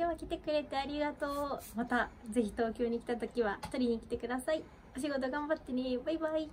今日は来てくれてありがとうまたぜひ東京に来た時は取りに来てくださいお仕事頑張ってねバイバイ